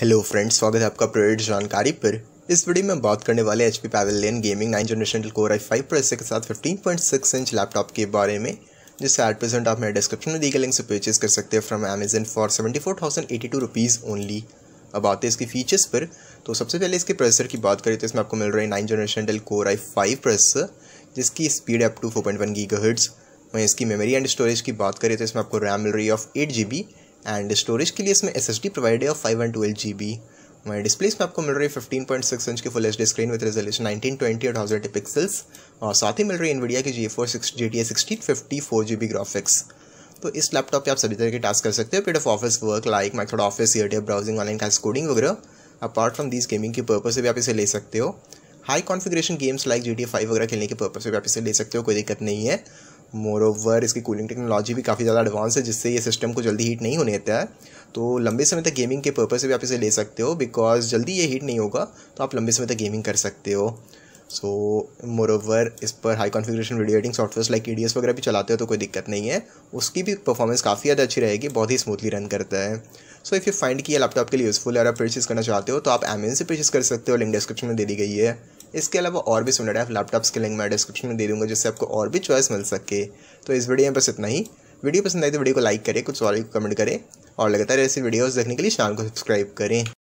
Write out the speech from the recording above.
hello friends स्वागत है आपका प्रेरित जानकारी पर इस वीडियो में बात करने वाले एच पी लेन गेमिंग नाइन जनरेशन कोर आई फाइव प्रोसे के साथ fifteen point six inch laptop के बारे में जिसका एट प्रेजेंट आप मेरे डिस्क्रिप्शन में दी गई लिंक से परचेज कर सकते हैं from Amazon for seventy four thousand eighty two rupees only अब आते हैं इसके फीचर्स पर तो सबसे पहले इसके प्रोसेसर की बात करें तो इसमें आपको मिल रहा है नाइन जनरेशन डेल कोर आई फाइव प्रोसेसर जिसकी speed up to four point one giga hertz वहीं इसकी मेमोरी एंड स्टोरेज की बात करें तो इसमें आपको रैम मिल रही है of eight G B and storage के लिए इसमें एस एस डी प्रोवाइड है five and twelve G B हमारे डिस्प्लेस में आपको मिल रही है फिफ्टीन पॉइंट सिक्स इंच की full H D screen with resolution nineteen twenty और थाउजेंड पिक्सल्स और साथ ही मिल रही है इनविडिया की G four six G T A sixteen fifty four G B graphics तो इस लैपटॉप पे आप सभी तरह के टास्क कर सकते हो पीड of office work like Microsoft office year browsing online class coding वगैरह अपार्ट फ्रॉम दीज गेमिंग के पर्पज से भी आप इसे ले सकते हो high configuration games like G T five वगैरह खेलने के पर्पज से भी आप इसे ले सकते हो कोई दिक्कत नहीं है मोर ओवर इसकी कूलिंग टेक्नोलॉजी भी काफ़ी ज़्यादा एडवांस है जिससे ये सिस्टम को जल्दी हीट नहीं होने देता है तो लंबे समय तक गेमिंग के पर्पज़ से भी आप इसे ले सकते हो बिकॉज जल्दी ये हीट नहीं होगा तो आप लंबे समय तक गेमिंग कर सकते हो सो मोर ओवर इस पर high configuration video editing software like ई वगैरह भी चलाते हो तो कोई दिक्कत नहीं है उसकी भी परफॉर्मेंस काफ़ी ज़्यादा अच्छी रहेगी बहुत ही स्मूथली रन करता है सो इफ़ यू फाइंड कि ये लैपटॉप के लिए यूज़फुल है और आप परचेज़ करना चाहते हो तो आप एमेजन से परचेज़ कर सकते हो लिंक डिस्क्रिप्शन में दे दी गई है इसके अलावा और भी सुन रहा लैपटॉप्स के लिंक मैं डिस्क्रिप्शन में दे दूँगा जिससे आपको और भी चॉइस मिल सके तो इस वीडियो में बस इतना ही वीडियो पसंद आई तो वीडियो को लाइक करें कुछ और कमेंट करें और लगातार ऐसी वीडियोज़ देखने के लिए चैनल को सब्सक्राइब करें